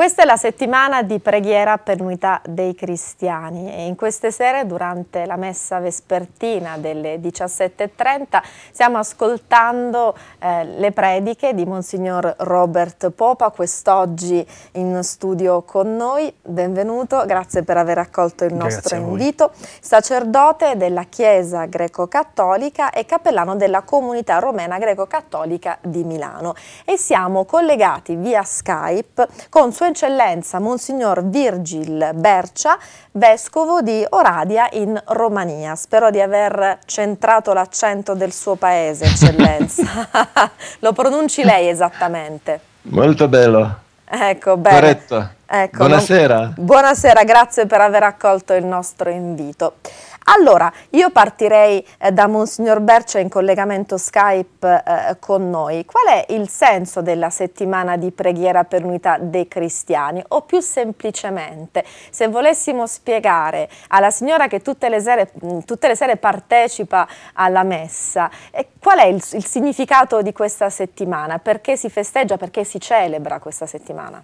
Questa è la settimana di preghiera per l'unità dei cristiani e in queste sere durante la messa vespertina delle 17.30 stiamo ascoltando eh, le prediche di Monsignor Robert Popa, quest'oggi in studio con noi. Benvenuto, grazie per aver accolto il nostro invito. Sacerdote della Chiesa greco-cattolica e cappellano della comunità romena greco-cattolica di Milano e siamo collegati via Skype con suo eccellenza Monsignor Virgil Bercia, vescovo di Oradia in Romania. Spero di aver centrato l'accento del suo paese, eccellenza. Lo pronunci lei esattamente. Molto bello. Ecco, bello. Corretto. Ecco, buonasera. Non... Buonasera, grazie per aver accolto il nostro invito. Allora, io partirei eh, da Monsignor Bercia in collegamento Skype eh, con noi. Qual è il senso della settimana di preghiera per l'unità dei cristiani? O più semplicemente, se volessimo spiegare alla signora che tutte le sere, mm, tutte le sere partecipa alla messa, eh, qual è il, il significato di questa settimana? Perché si festeggia, perché si celebra questa settimana?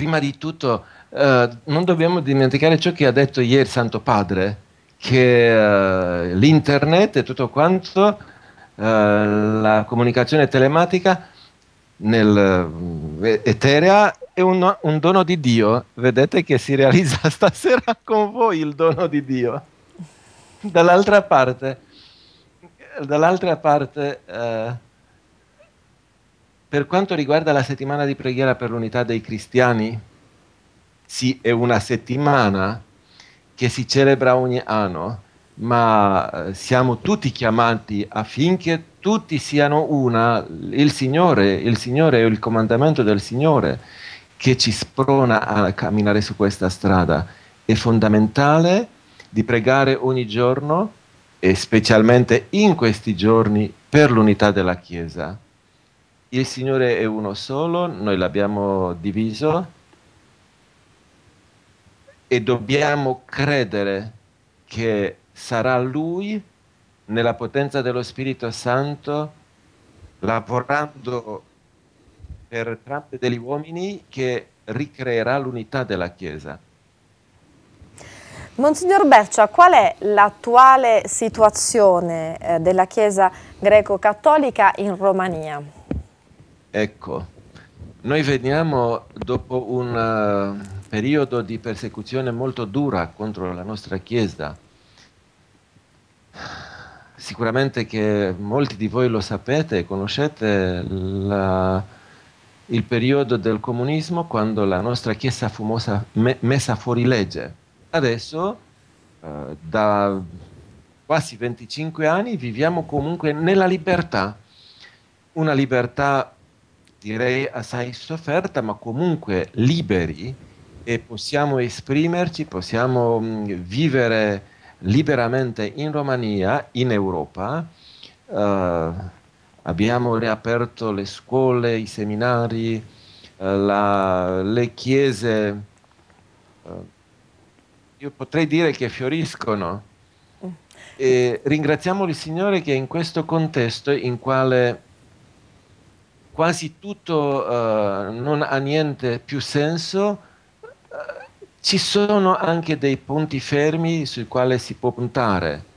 prima di tutto eh, non dobbiamo dimenticare ciò che ha detto ieri il Santo Padre, che eh, l'internet e tutto quanto, eh, la comunicazione telematica nel, eh, eterea è un, un dono di Dio. Vedete che si realizza stasera con voi il dono di Dio. Dall'altra parte, dall'altra parte eh, per quanto riguarda la settimana di preghiera per l'unità dei cristiani, sì, è una settimana che si celebra ogni anno, ma eh, siamo tutti chiamati affinché tutti siano una, il Signore, il Signore è il comandamento del Signore che ci sprona a camminare su questa strada. È fondamentale di pregare ogni giorno e specialmente in questi giorni per l'unità della Chiesa il Signore è uno solo, noi l'abbiamo diviso e dobbiamo credere che sarà Lui nella potenza dello Spirito Santo lavorando per tramite degli uomini che ricreerà l'unità della Chiesa. Monsignor Bercia, qual è l'attuale situazione eh, della Chiesa greco-cattolica in Romania? Ecco, noi veniamo dopo un uh, periodo di persecuzione molto dura contro la nostra Chiesa. Sicuramente che molti di voi lo sapete, conoscete la, il periodo del comunismo quando la nostra Chiesa fu mossa, me, messa fuori legge. Adesso, uh, da quasi 25 anni, viviamo comunque nella libertà, una libertà direi assai sofferta, ma comunque liberi e possiamo esprimerci, possiamo mm, vivere liberamente in Romania, in Europa. Uh, abbiamo riaperto le scuole, i seminari, uh, la, le chiese. Uh, io potrei dire che fioriscono. Mm. E ringraziamo il Signore che in questo contesto in quale quasi tutto uh, non ha niente più senso, uh, ci sono anche dei punti fermi sui quali si può puntare.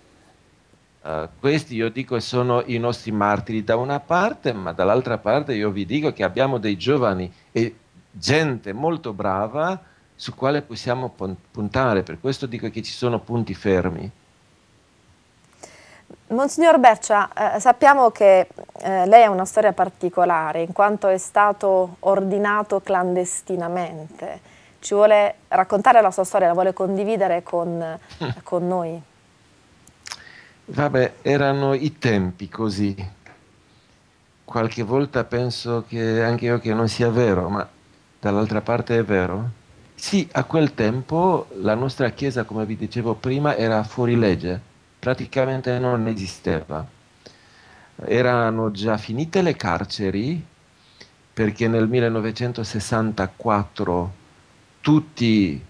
Uh, questi io dico sono i nostri martiri da una parte, ma dall'altra parte io vi dico che abbiamo dei giovani e gente molto brava su quale possiamo puntare, per questo dico che ci sono punti fermi. Monsignor Bercia, eh, sappiamo che eh, lei ha una storia particolare in quanto è stato ordinato clandestinamente. Ci vuole raccontare la sua storia, la vuole condividere con, mm. con noi? Vabbè, erano i tempi così. Qualche volta penso che anche io che non sia vero, ma dall'altra parte è vero. Sì, a quel tempo la nostra chiesa, come vi dicevo prima, era fuori legge praticamente non esisteva. Erano già finite le carceri perché nel 1964 tutti i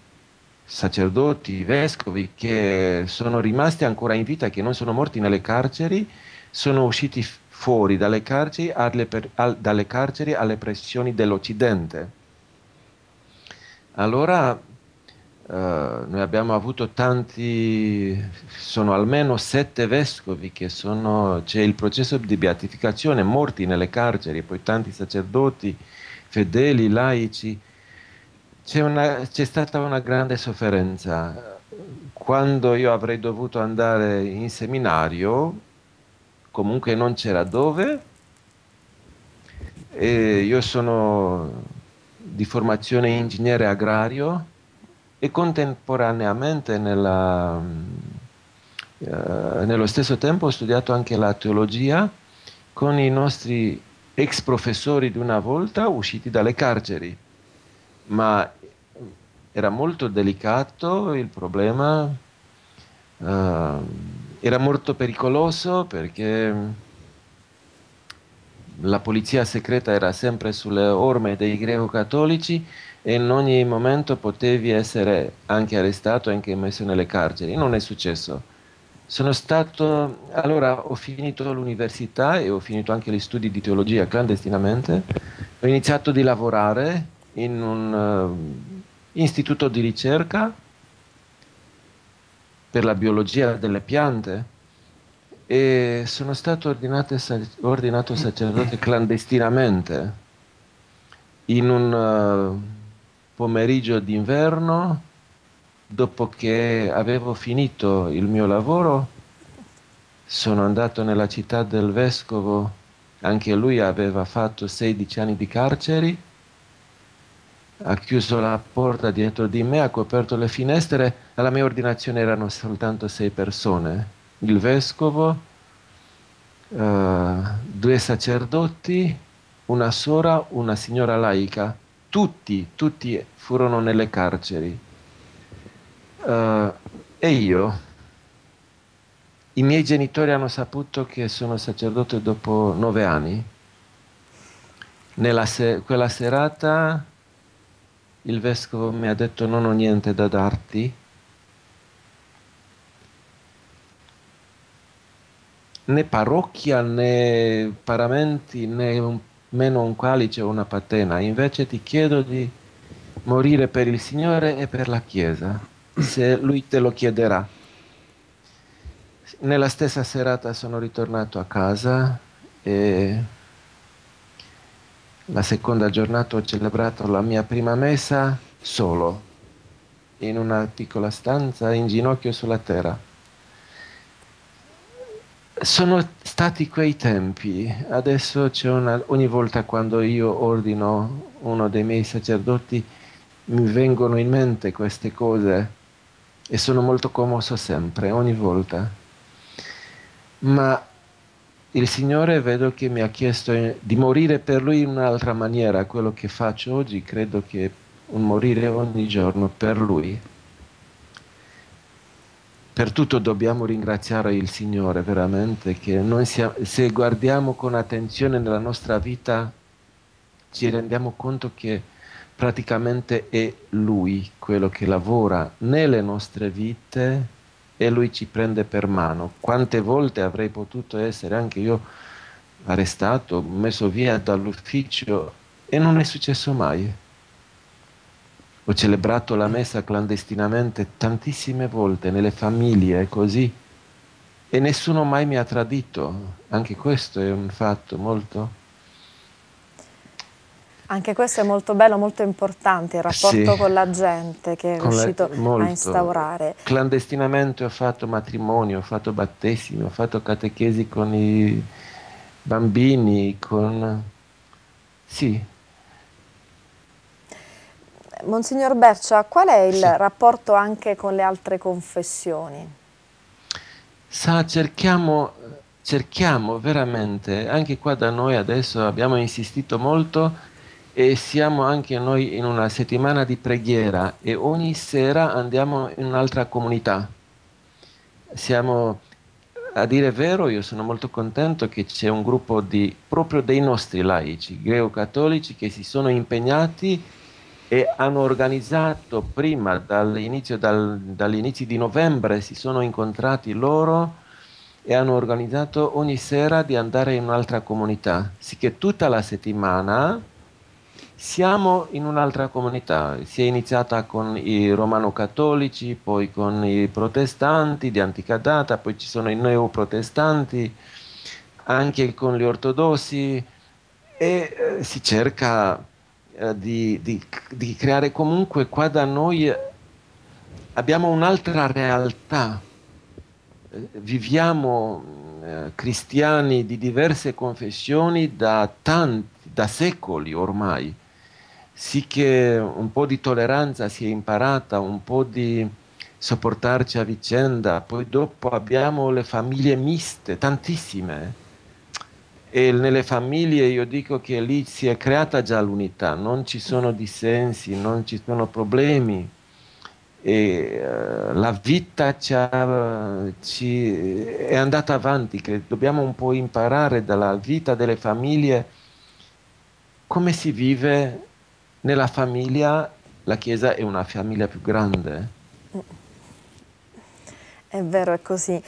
sacerdoti, i vescovi che sono rimasti ancora in vita, che non sono morti nelle carceri, sono usciti fuori dalle carceri, alle, per, al, dalle carceri alle pressioni dell'Occidente. Allora Uh, noi abbiamo avuto tanti, sono almeno sette vescovi che sono, c'è il processo di beatificazione, morti nelle carceri, poi tanti sacerdoti, fedeli, laici. C'è, una, c'è stata una grande sofferenza. Quando io avrei dovuto andare in seminario, comunque non c'era dove, e io sono di formazione ingegnere agrario, e contemporaneamente nella, eh, nello stesso tempo ho studiato anche la teologia con i nostri ex professori di una volta usciti dalle carceri, ma era molto delicato il problema, eh, era molto pericoloso perché la polizia segreta era sempre sulle orme dei greco-cattolici e in ogni momento potevi essere anche arrestato, anche messo nelle carceri. Non è successo. Sono stato, allora ho finito l'università e ho finito anche gli studi di teologia clandestinamente, ho iniziato di lavorare in un uh, istituto di ricerca per la biologia delle piante e sono stato ordinato, ordinato sacerdote clandestinamente in un... Uh, pomeriggio d'inverno, dopo che avevo finito il mio lavoro, sono andato nella città del vescovo, anche lui aveva fatto 16 anni di carceri, ha chiuso la porta dietro di me, ha coperto le finestre, alla mia ordinazione erano soltanto sei persone, il vescovo, uh, due sacerdoti, una sora, una signora laica tutti, tutti furono nelle carceri. Uh, e io, i miei genitori hanno saputo che sono sacerdote dopo nove anni. Nella se- quella serata il vescovo mi ha detto non ho niente da darti. né parrocchia né paramenti né un meno un calice o una patena, invece ti chiedo di morire per il Signore e per la Chiesa, se Lui te lo chiederà. Nella stessa serata sono ritornato a casa e la seconda giornata ho celebrato la mia prima messa solo, in una piccola stanza, in ginocchio sulla terra sono stati quei tempi. Adesso una, ogni volta quando io ordino uno dei miei sacerdoti mi vengono in mente queste cose e sono molto commosso sempre, ogni volta. Ma il Signore vedo che mi ha chiesto eh, di morire per Lui in un'altra maniera. Quello che faccio oggi credo che un morire ogni giorno per Lui per tutto dobbiamo ringraziare il Signore veramente che noi siamo, se guardiamo con attenzione nella nostra vita ci rendiamo conto che praticamente è Lui quello che lavora nelle nostre vite e Lui ci prende per mano. Quante volte avrei potuto essere anche io arrestato, messo via dall'ufficio e non è successo mai ho celebrato la messa clandestinamente tantissime volte nelle famiglie così e nessuno mai mi ha tradito. Anche questo è un fatto molto... Anche questo è molto bello, molto importante, il rapporto sì, con la gente che è riuscito la, a instaurare. Clandestinamente ho fatto matrimonio, ho fatto battesimi, ho fatto catechesi con i bambini, con... Sì, Monsignor Bercia, qual è il sì. rapporto anche con le altre confessioni? Sa, cerchiamo, cerchiamo veramente, anche qua da noi adesso abbiamo insistito molto e siamo anche noi in una settimana di preghiera e ogni sera andiamo in un'altra comunità. Siamo, a dire vero, io sono molto contento che c'è un gruppo di, proprio dei nostri laici, greo cattolici che si sono impegnati e hanno organizzato prima dall'inizio, dal, dall'inizio di novembre, si sono incontrati loro e hanno organizzato ogni sera di andare in un'altra comunità, Sicché tutta la settimana siamo in un'altra comunità, si è iniziata con i romano cattolici, poi con i protestanti di antica data, poi ci sono i neoprotestanti, anche con gli ortodossi e eh, si cerca eh, di, di, di creare comunque qua da noi eh, abbiamo un'altra realtà, eh, viviamo mm, cristiani di diverse confessioni da, tanti, da secoli ormai, sì che un po' di tolleranza si è imparata, un po' di sopportarci a vicenda, poi dopo abbiamo le famiglie miste, tantissime, e nelle famiglie io dico che lì si è creata già l'unità, non ci sono dissensi, non ci sono problemi. E, uh, la vita ci, ha, ci è andata avanti, che dobbiamo un po' imparare dalla vita delle famiglie come si vive nella famiglia, la Chiesa è una famiglia più grande. È vero, è così.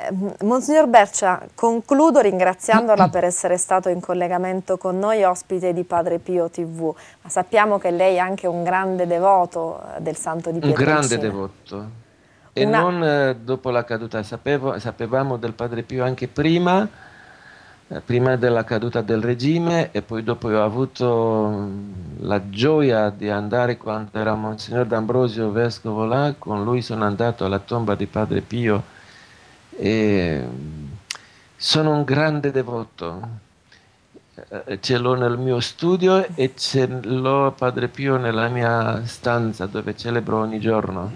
Ehm, Monsignor Bercia, concludo ringraziandola per essere stato in collegamento con noi ospite di Padre Pio TV, ma sappiamo che lei è anche un grande devoto eh, del Santo di Pietrelcina. Un grande devoto. E Una... non eh, dopo la caduta, Sapevo, sapevamo del Padre Pio anche prima, eh, prima della caduta del regime e poi dopo ho avuto mm, la gioia di andare quando era Monsignor D'Ambrosio Vescovo là, con lui sono andato alla tomba di Padre Pio e mm, sono un grande devoto, eh, ce l'ho nel mio studio e ce l'ho Padre Pio nella mia stanza dove celebro ogni giorno,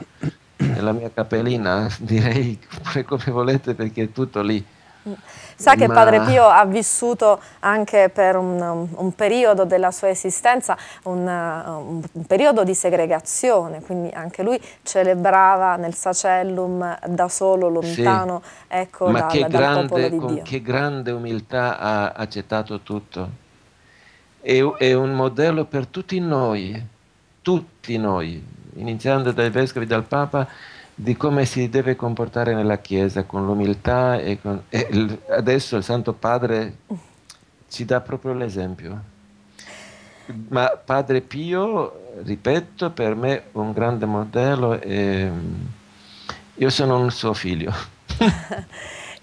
nella mia cappellina, direi come volete perché è tutto lì. Sa che Ma... Padre Pio ha vissuto anche per un, un periodo della sua esistenza un, un, periodo di segregazione, quindi anche lui celebrava nel sacellum da solo, lontano, sì. ecco, Ma da, che dal grande, popolo di con Dio. Che grande umiltà ha accettato tutto. È, è un modello per tutti noi, tutti noi, iniziando dai vescovi, dal Papa, di come si deve comportare nella Chiesa con l'umiltà e, con, e il, adesso il Santo Padre ci dà proprio l'esempio. Ma Padre Pio, ripeto, per me è un grande modello e mm, io sono un suo figlio.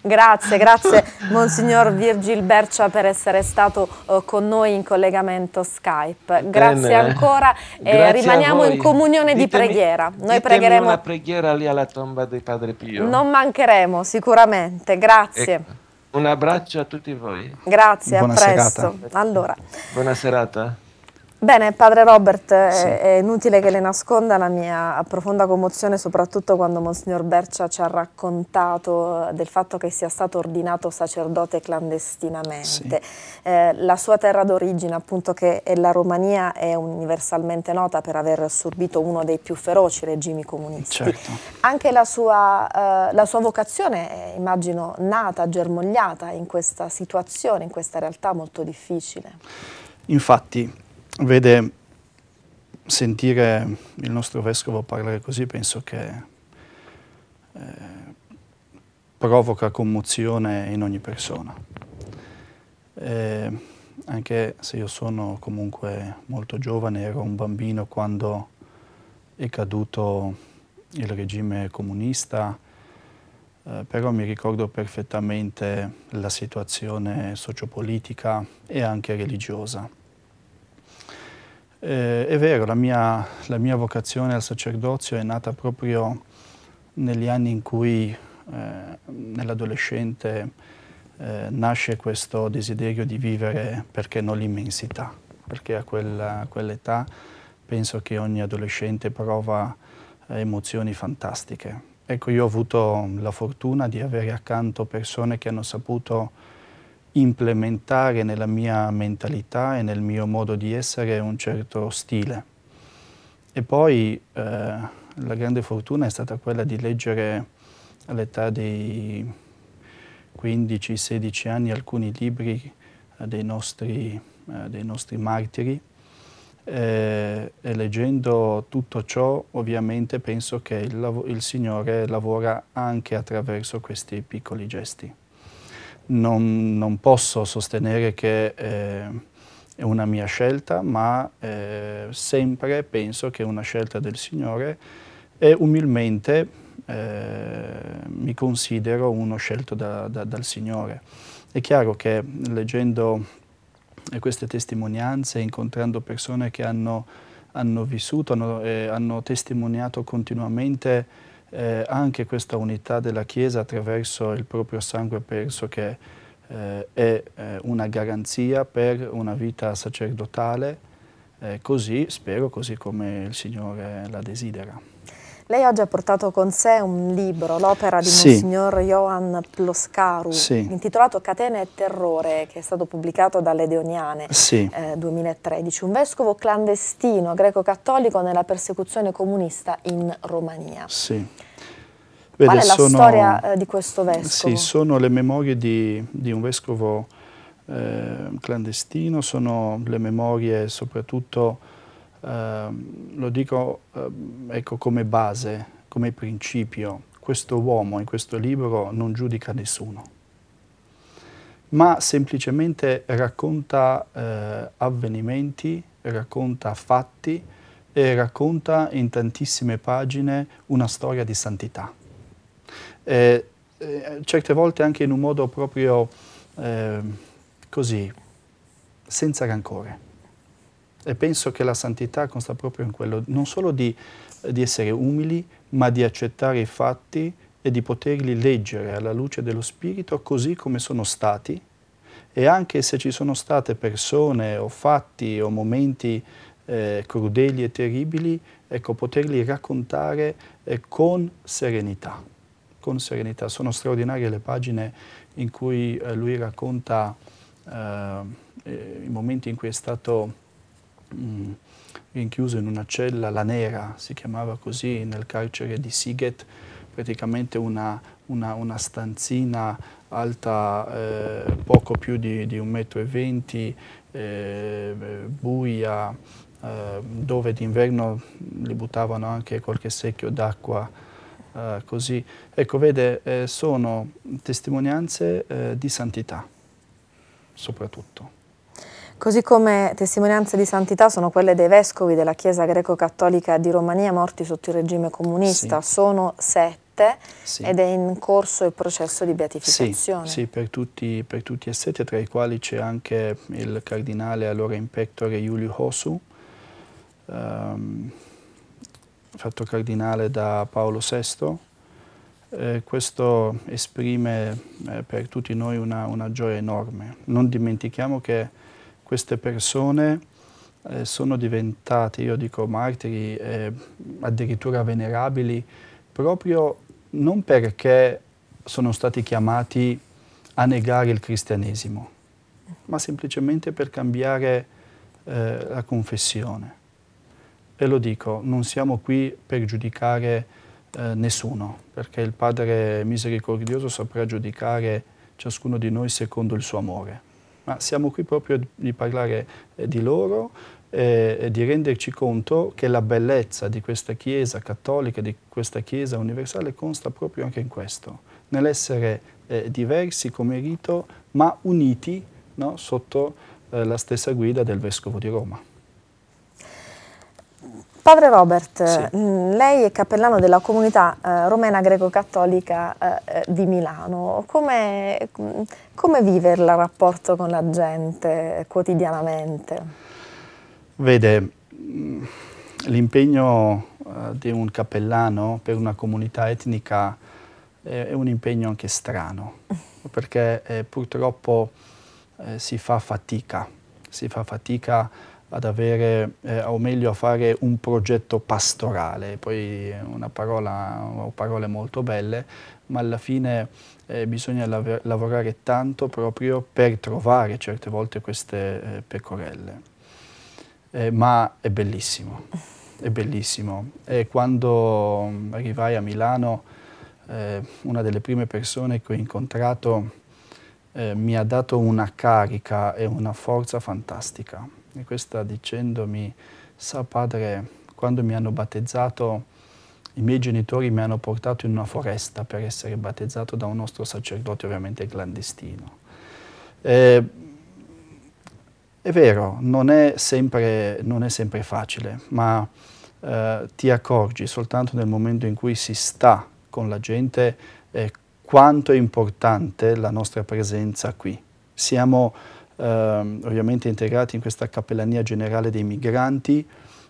Grazie, grazie Monsignor Virgil Bercia per essere stato eh, con noi in collegamento Skype. Grazie Bene. ancora e grazie rimaniamo in comunione ditemi, di preghiera. Noi pregheremo una preghiera lì alla tomba di Padre Pio. Non mancheremo sicuramente, grazie. Ecco. Un abbraccio a tutti voi. Grazie, Buona a presto. Serata. Allora. Buona serata. Bene, padre Robert, sì. è inutile che le nasconda la mia profonda commozione, soprattutto quando Monsignor Bercia ci ha raccontato eh, del fatto che sia stato ordinato sacerdote clandestinamente. Sì. Eh, la sua terra d'origine, appunto, che è la Romania, è universalmente nota per aver assorbito uno dei più feroci regimi comunisti. Certo. Anche la sua, eh, la sua vocazione, immagino, nata, germogliata in questa situazione, in questa realtà molto difficile. Infatti, Vede, sentire il nostro vescovo parlare così penso che eh, provoca commozione in ogni persona. E anche se io sono comunque molto giovane, ero un bambino quando è caduto il regime comunista, eh, però mi ricordo perfettamente la situazione sociopolitica e anche religiosa eh, è vero, la mia, la mia, vocazione al sacerdozio è nata proprio negli anni in cui eh, nell'adolescente eh, nasce questo desiderio di vivere, perché non l'immensità, perché a, quella, a quell'età penso che ogni adolescente prova eh, emozioni fantastiche. Ecco, io ho avuto la fortuna di avere accanto persone che hanno saputo implementare nella mia mentalità e nel mio modo di essere un certo stile. E poi eh, la grande fortuna è stata quella di leggere all'età dei 15-16 anni alcuni libri eh, dei, nostri, eh, dei, nostri, martiri eh, e leggendo tutto ciò ovviamente penso che il, il Signore lavora anche attraverso questi piccoli gesti non, non posso sostenere che eh, è una mia scelta, ma eh, sempre penso che è una scelta del Signore e umilmente eh, mi considero uno scelto da, da, dal Signore. È chiaro che leggendo queste testimonianze, incontrando persone che hanno, hanno vissuto, hanno, eh, hanno testimoniato continuamente eh, anche questa unità della Chiesa attraverso il proprio sangue perso che eh, è eh, una garanzia per una vita sacerdotale, eh, così spero, così come il Signore la desidera. Lei oggi ha portato con sé un libro, l'opera di sì. Monsignor Johann Ploscaru, sì. intitolato Catene e Terrore, che è stato pubblicato dalle Deoniane sì. eh, 2013, un vescovo clandestino greco-cattolico nella persecuzione comunista in Romania. Sì. Vede, Qual è la sono, storia eh, di questo vescovo? Sì, sono le memorie di, di un vescovo eh, clandestino, sono le memorie soprattutto Ehm, lo dico eh, ecco, come base, come principio, questo uomo in questo libro non giudica nessuno, ma semplicemente racconta eh, avvenimenti, racconta fatti e racconta in tantissime pagine una storia di santità. E, eh, certe volte anche in un modo proprio ehm, così, senza rancore. E penso che la santità consta proprio in quello, non solo di, di essere umili, ma di accettare i fatti e di poterli leggere alla luce dello Spirito così come sono stati e anche se ci sono state persone o fatti o momenti eh, crudeli e terribili, ecco, poterli raccontare eh, con serenità. Con serenità. Sono straordinarie le pagine in cui eh, lui racconta eh, i momenti in cui è stato rinchiuso mm. in una cella, la nera si chiamava così, nel carcere di Siget, praticamente una, una, una stanzina alta eh, poco più di, di 1,20 m, eh, buia, eh, dove d'inverno li buttavano anche qualche secchio d'acqua eh, così. Ecco, vede, eh, sono testimonianze eh, di santità, soprattutto. Così come testimonianze di santità sono quelle dei vescovi della Chiesa greco-cattolica di Romania morti sotto il regime comunista, sì. sono sette sì. ed è in corso il processo di beatificazione. Sì, sì per, tutti, per, tutti, e sette, tra i quali c'è anche il cardinale allora in pectore Giulio Hosu, ehm, fatto cardinale da Paolo VI. Eh, questo esprime eh, per tutti noi una, una gioia enorme. Non dimentichiamo che queste persone eh, sono diventate, io dico, martiri, eh, addirittura venerabili, proprio non perché sono stati chiamati a negare il cristianesimo, ma semplicemente per cambiare eh, la confessione. E lo dico, non siamo qui per giudicare eh, nessuno, perché il Padre misericordioso saprà giudicare ciascuno di noi secondo il suo amore ma siamo qui proprio di parlare eh, di loro eh, e di renderci conto che la bellezza di questa Chiesa cattolica, di questa Chiesa universale, consta proprio anche in questo, nell'essere eh, diversi come rito, ma uniti no, sotto la stessa guida del Vescovo di Roma. Padre Robert, sì. Eh, lei è cappellano della comunità eh, romena greco-cattolica eh, eh di Milano. Come, come vive il rapporto con la gente quotidianamente? Vede, l'impegno eh, di un cappellano per una comunità etnica è, un impegno anche strano, perché purtroppo si fa fatica, si fa fatica a ad avere, eh, o meglio a fare un progetto pastorale, poi una parola o parole molto belle, ma alla fine eh, bisogna lav lavorare tanto proprio per trovare certe volte queste eh, pecorelle. Eh, ma è bellissimo, è bellissimo. E quando mm, arrivai a Milano, eh, una delle prime persone che ho incontrato eh, mi ha dato una carica e una forza fantastica e questa dicendomi, sa padre, quando mi hanno battezzato, i miei genitori mi hanno portato in una foresta per essere battezzato da un nostro sacerdote ovviamente clandestino. E, è vero, non è sempre, non è sempre facile, ma eh, ti accorgi soltanto nel momento in cui si sta con la gente eh, quanto è importante la nostra presenza qui. Siamo Ehm, ovviamente integrati in questa cappellania generale dei migranti,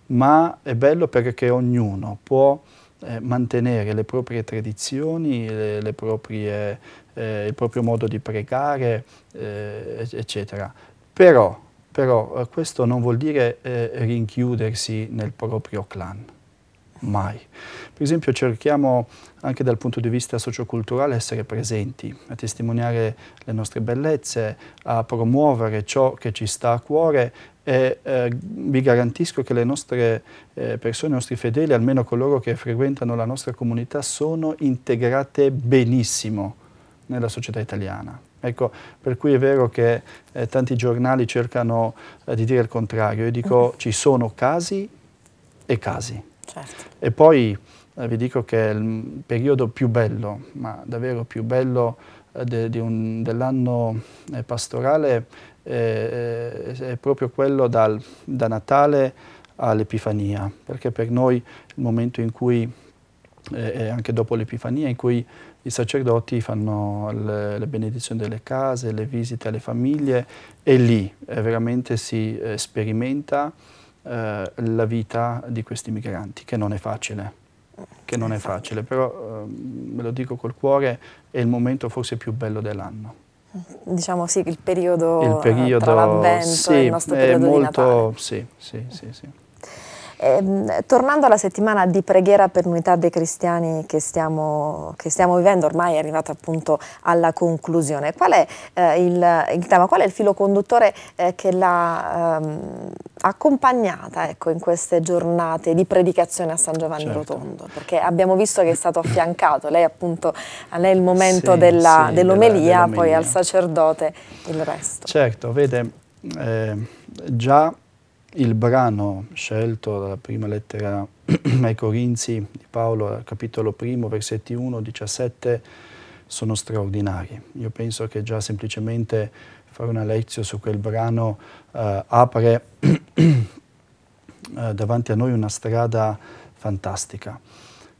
ma è bello perché ognuno può eh, mantenere le proprie tradizioni, le, le proprie, eh, il proprio modo di pregare, eh, eccetera. Però, però eh, questo non vuol dire eh, rinchiudersi nel proprio clan mai. Per esempio cerchiamo anche dal punto di vista socioculturale essere presenti, a testimoniare le nostre bellezze, a promuovere ciò che ci sta a cuore e eh, vi garantisco che le nostre eh, persone, i nostri fedeli, almeno coloro che frequentano la nostra comunità, sono integrate benissimo nella società italiana. Ecco, per cui è vero che eh, tanti giornali cercano eh, di dire il contrario, io dico mm-hmm. ci sono casi e casi. Certo. E poi eh, vi dico che il periodo più bello, ma davvero più bello eh, de, de un, dell'anno eh, pastorale eh, eh, è proprio quello dal, da Natale all'Epifania, perché per noi il momento in cui, eh, anche dopo l'Epifania, in cui i sacerdoti fanno le, le, benedizioni delle case, le visite alle famiglie e lì veramente si sperimenta eh, la vita di questi migranti, che non è facile, che non è esatto. facile, però eh, ve lo dico col cuore, è il momento forse più bello dell'anno. Diciamo sì, il periodo, il eh, periodo tra l'avvento sì, e il nostro periodo molto, di Natale. Sì, sì, sì. sì. Ehm, tornando alla settimana di preghiera per l'unità dei cristiani che stiamo, che stiamo, vivendo, ormai è arrivata appunto alla conclusione, qual è eh, il, il, tema, qual è il filo conduttore eh, che l'ha ehm, accompagnata ecco, in queste giornate di predicazione a San Giovanni certo. Rotondo? Perché abbiamo visto che è stato affiancato, lei appunto, a eh, lei il momento sì, della, sì, dell'omelia, della, dell'omelia, poi al sacerdote il resto. Certo, vede, eh, già il brano scelto dalla prima lettera ai Corinzi di Paolo, capitolo primo, versetti 1, 17, sono straordinari. Io penso che già semplicemente fare una lezione su quel brano eh, apre eh, davanti a noi una strada fantastica.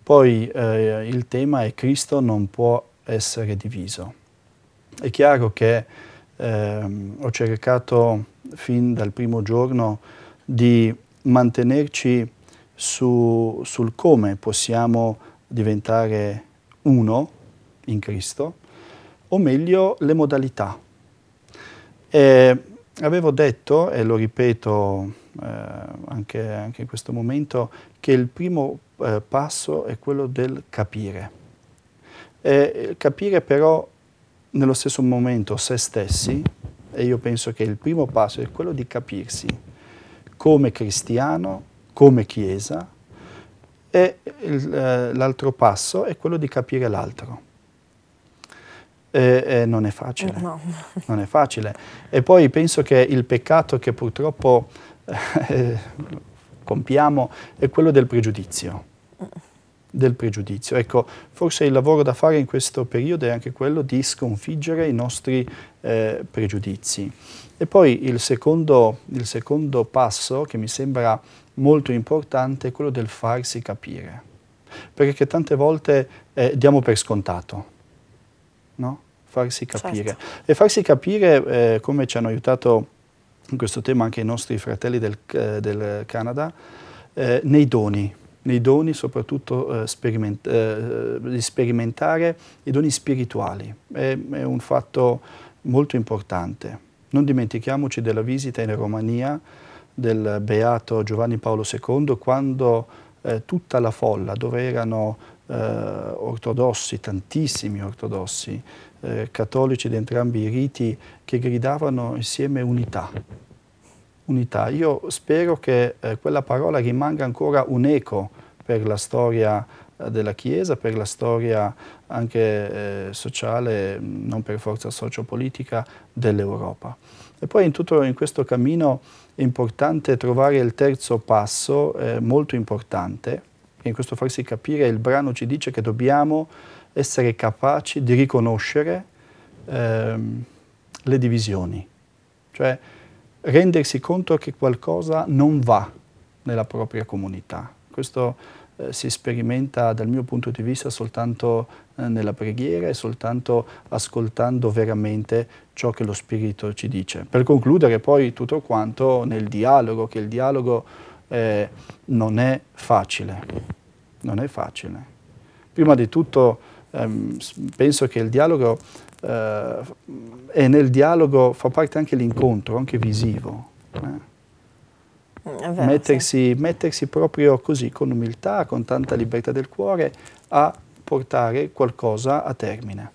Poi eh, il tema è Cristo non può essere diviso. È chiaro che ehm, ho cercato fin dal primo giorno di mantenerci su, sul come possiamo diventare uno in Cristo, o meglio le modalità. E avevo detto, e lo ripeto eh, anche, anche, in questo momento, che il primo eh, passo è quello del capire. E capire però nello stesso momento se stessi, e io penso che il primo passo è quello di capirsi, come cristiano, come Chiesa, e eh, l'altro passo è quello di capire l'altro. E, e non è facile. No. Non è facile. E poi penso che il peccato che purtroppo eh, compiamo è quello del pregiudizio. Del pregiudizio. Ecco, forse il lavoro da fare in questo periodo è anche quello di sconfiggere i nostri eh, pregiudizi. E poi il secondo, il secondo passo che mi sembra molto importante è quello del farsi capire, perché tante volte eh, diamo per scontato, no? farsi certo. capire. Certo. E farsi capire, eh, come ci hanno aiutato in questo tema anche i nostri fratelli del, eh, del Canada, eh, nei doni, nei doni soprattutto eh, speriment eh, di sperimentare i doni spirituali. È, è un fatto molto importante. Non dimentichiamoci della visita in Romania del beato Giovanni Paolo II quando eh, tutta la folla, dove erano eh, ortodossi, tantissimi ortodossi, eh, cattolici di entrambi i riti, che gridavano insieme unità. unità. Io spero che eh, quella parola rimanga ancora un eco per la storia della Chiesa, per la storia anche eh, sociale, non per forza sociopolitica, dell'Europa. E poi in tutto in questo cammino è importante trovare il terzo passo, eh, molto importante, che in questo farsi capire il brano ci dice che dobbiamo essere capaci di riconoscere ehm, le divisioni, cioè rendersi conto che qualcosa non va nella propria comunità. Questo eh, si sperimenta dal mio punto di vista soltanto eh, nella preghiera e soltanto ascoltando veramente ciò che lo Spirito ci dice. Per concludere poi tutto quanto nel dialogo, che il dialogo eh, non è facile, non è facile. Prima di tutto ehm, penso che il dialogo e eh, nel dialogo fa parte anche l'incontro, anche visivo. Eh. Vero, mettersi, sì. mettersi proprio così, con umiltà, con tanta libertà del cuore, a portare qualcosa a termine.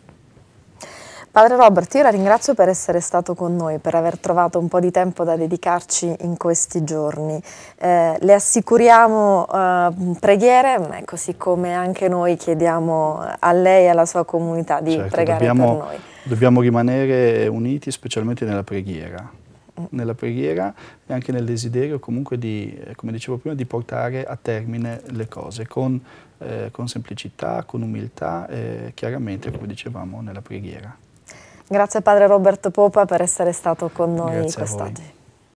Padre Robert, io la ringrazio per essere stato con noi, per aver trovato un po' di tempo da dedicarci in questi giorni. Eh, le assicuriamo eh, preghiere, così come anche noi chiediamo eh, a lei e alla sua comunità di certo, pregare dobbiamo, per noi. Dobbiamo rimanere uniti, specialmente nella preghiera nella preghiera e anche nel desiderio comunque di, eh, come dicevo prima, di portare a termine le cose con, eh, con semplicità, con umiltà, eh, chiaramente come dicevamo nella preghiera. Grazie padre Roberto Popa per essere stato con noi quest'oggi.